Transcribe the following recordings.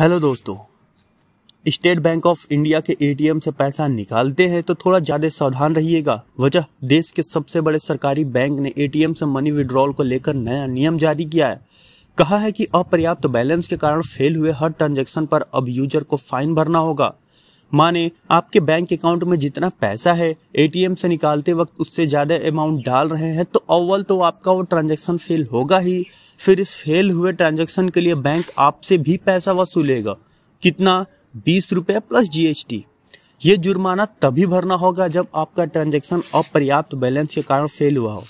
hello दोस्तों state bank of India के ATM से पैसा निकालते हैं तो थोड़ा ज़्यादा सावधान रहिएगा वजह देश के सबसे बड़े सरकारी बैंक ने एटीएम से मनी विड्रॉल को लेकर नया नियम जारी किया है कहा है कि अपर्याप्त बैलेंस के कारण फेल हुए हर ट्रांजैक्शन पर अब यूजर को फाइन भरना होगा माने आपके बैंक अकाउंट में जितना पैसा है एटीएम से निकालते वक्त उससे ज़्यादा अमाउंट डाल रहे हैं तो अव्वल तो आपका वो ट्रांजेक्शन फेल होगा ही फिर इस फेल हुए ट्रांजेक्शन के लिए बैंक आपसे भी पैसा वसूलेगा कितना बीस रुपये प्लस जीएसटी ये जुर्माना तभी भरना होगा जब आपका ट्रांजेक्शन अपर्याप्त बैलेंस के कारण फेल हुआ हो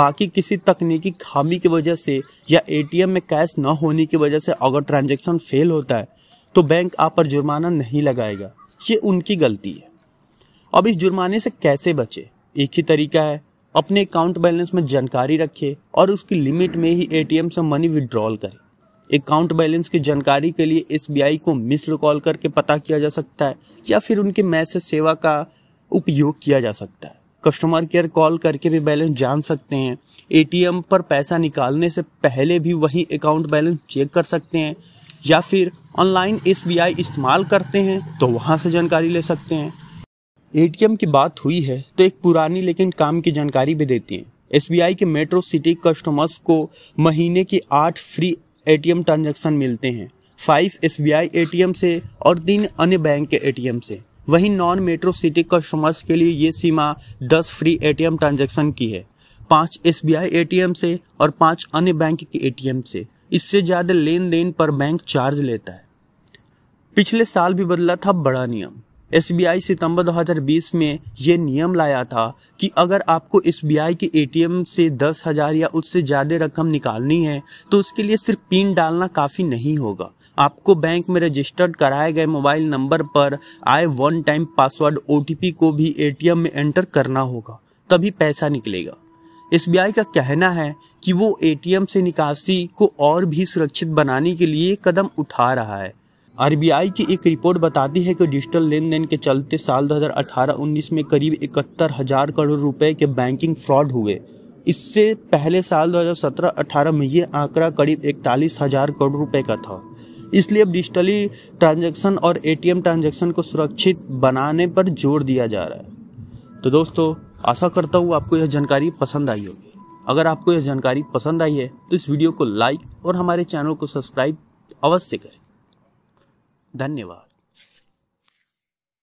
बाकी किसी तकनीकी खामी की वजह से या एटीएम में कैश न होने की वजह से अगर ट्रांजेक्शन फेल होता है तो बैंक आप पर जुर्माना नहीं लगाएगा ये उनकी गलती है अब इस जुर्माने से कैसे बचे एक ही तरीका है अपने अकाउंट बैलेंस में जानकारी रखें और उसकी लिमिट में ही एटीएम से मनी विड्रॉल करें अकाउंट बैलेंस की जानकारी के लिए एसबीआई को मिस्ड कॉल करके पता किया जा सकता है या फिर उनके मैसेज सेवा का उपयोग किया जा सकता है कस्टमर केयर कॉल करके भी बैलेंस जान सकते हैं एटीएम पर पैसा निकालने से पहले भी वही अकाउंट बैलेंस चेक कर सकते हैं या फिर ऑनलाइन एस इस्तेमाल करते हैं तो वहाँ से जानकारी ले सकते हैं ए की बात हुई है तो एक पुरानी लेकिन काम की जानकारी भी देती हैं एस के मेट्रो सिटी कस्टमर्स को महीने के आठ फ्री ए ट्रांजैक्शन मिलते हैं फाइव एस बी से और तीन अन्य बैंक के ए से वहीं नॉन मेट्रो सिटी कस्टमर्स के लिए ये सीमा दस फ्री ए ट्रांजैक्शन की है पाँच एस बी से और पाँच अन्य बैंक के ए से इससे ज़्यादा लेन देन पर बैंक चार्ज लेता है पिछले साल भी बदला था बड़ा नियम एस सितंबर 2020 में ये नियम लाया था कि अगर आपको एस के एटीएम से दस हज़ार या उससे ज़्यादा रकम निकालनी है तो उसके लिए सिर्फ पिन डालना काफ़ी नहीं होगा आपको बैंक में रजिस्टर्ड कराए गए मोबाइल नंबर पर आए वन टाइम पासवर्ड ओ को भी ए में एंटर करना होगा तभी पैसा निकलेगा एस का कहना है कि वो ए से निकासी को और भी सुरक्षित बनाने के लिए कदम उठा रहा है आरबीआई की एक रिपोर्ट बताती है कि डिजिटल लेन देन के चलते साल 2018-19 में करीब इकहत्तर हजार करोड़ रुपए के बैंकिंग फ्रॉड हुए इससे पहले साल 2017-18 में ये आंकड़ा करीब इकतालीस हजार करोड़ रुपए का था इसलिए अब डिजिटली ट्रांजेक्शन और ए टी ट्रांजेक्शन को सुरक्षित बनाने पर जोर दिया जा रहा है तो दोस्तों आशा करता हूँ आपको यह जानकारी पसंद आई होगी अगर आपको यह जानकारी पसंद आई है तो इस वीडियो को लाइक और हमारे चैनल को सब्सक्राइब अवश्य करें धन्यवाद